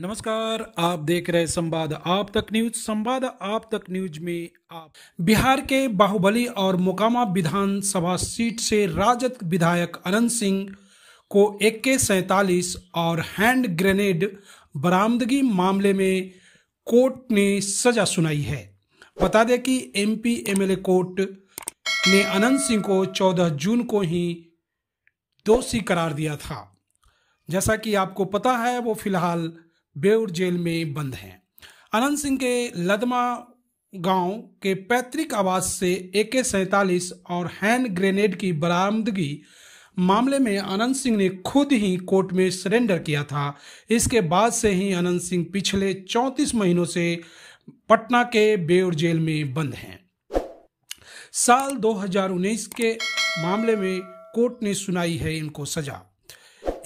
नमस्कार आप देख रहे संवाद आप तक न्यूज संवाद आप तक न्यूज में आप बिहार के बाहुबली और मोकामा विधानसभा सीट से राजद विधायक अनंत सिंह को एके के सैतालीस और हैंड ग्रेनेड बरामदगी मामले में कोर्ट ने सजा सुनाई है बता दें कि एमपी एमएलए कोर्ट ने अनंत सिंह को 14 जून को ही दोषी करार दिया था जैसा कि आपको पता है वो फिलहाल बेउर जेल में बंद हैं अनंत सिंह के लदमा गांव के पैतृक आवास से ए के सैतालीस और हैंड ग्रेनेड की बरामदगी मामले में अनंत सिंह ने खुद ही कोर्ट में सरेंडर किया था इसके बाद से ही अनंत सिंह पिछले 34 महीनों से पटना के बेउर जेल में बंद हैं साल 2019 के मामले में कोर्ट ने सुनाई है इनको सजा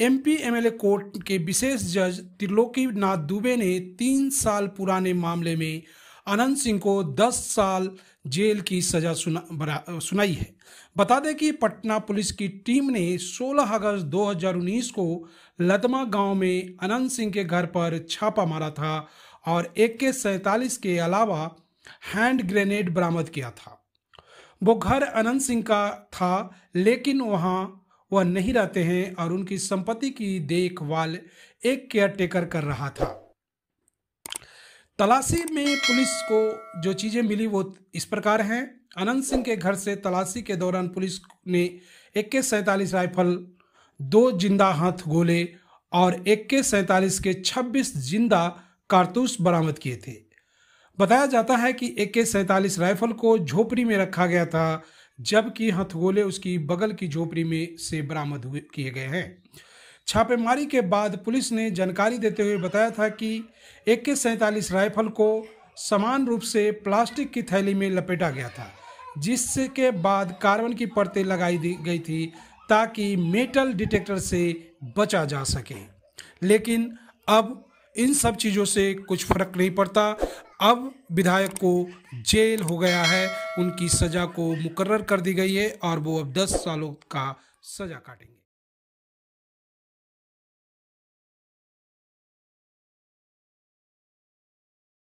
एमपी एमएलए कोर्ट के विशेष जज त्रिलोकी नाथ दुबे ने तीन साल पुराने मामले में अनंत सिंह को 10 साल जेल की सजा सुना सुनाई है बता दें कि पटना पुलिस की टीम ने 16 अगस्त 2019 को लदमा गांव में अनंत सिंह के घर पर छापा मारा था और ए के सैतालीस के अलावा हैंड ग्रेनेड बरामद किया था वो घर अनंत सिंह का था लेकिन वहाँ वह नहीं रहते हैं और उनकी संपत्ति की देखभाल एक केयरटेकर कर रहा था तलाशी में पुलिस को जो चीज़ें मिली वो इस प्रकार हैं अनंत सिंह के घर से तलाशी के दौरान पुलिस ने एक के सैतालीस राइफल दो जिंदा हाथ गोले और के सैतालीस के छब्बीस जिंदा कारतूस बरामद किए थे बताया जाता है कि के सैतालीस राइफल को झोपड़ी में रखा गया था जबकि हथगोले उसकी बगल की झोपड़ी में से बरामद हुए किए गए हैं छापेमारी के बाद पुलिस ने जानकारी देते हुए बताया था कि ए के सैंतालीस राइफल को समान रूप से प्लास्टिक की थैली में लपेटा गया था जिसके बाद कार्बन की परतें लगाई दी गई थी ताकि मेटल डिटेक्टर से बचा जा सके लेकिन अब इन सब चीज़ों से कुछ फर्क नहीं पड़ता अब विधायक को जेल हो गया है उनकी सज़ा को मुकर्र कर दी गई है और वो अब दस सालों का सज़ा काटेंगे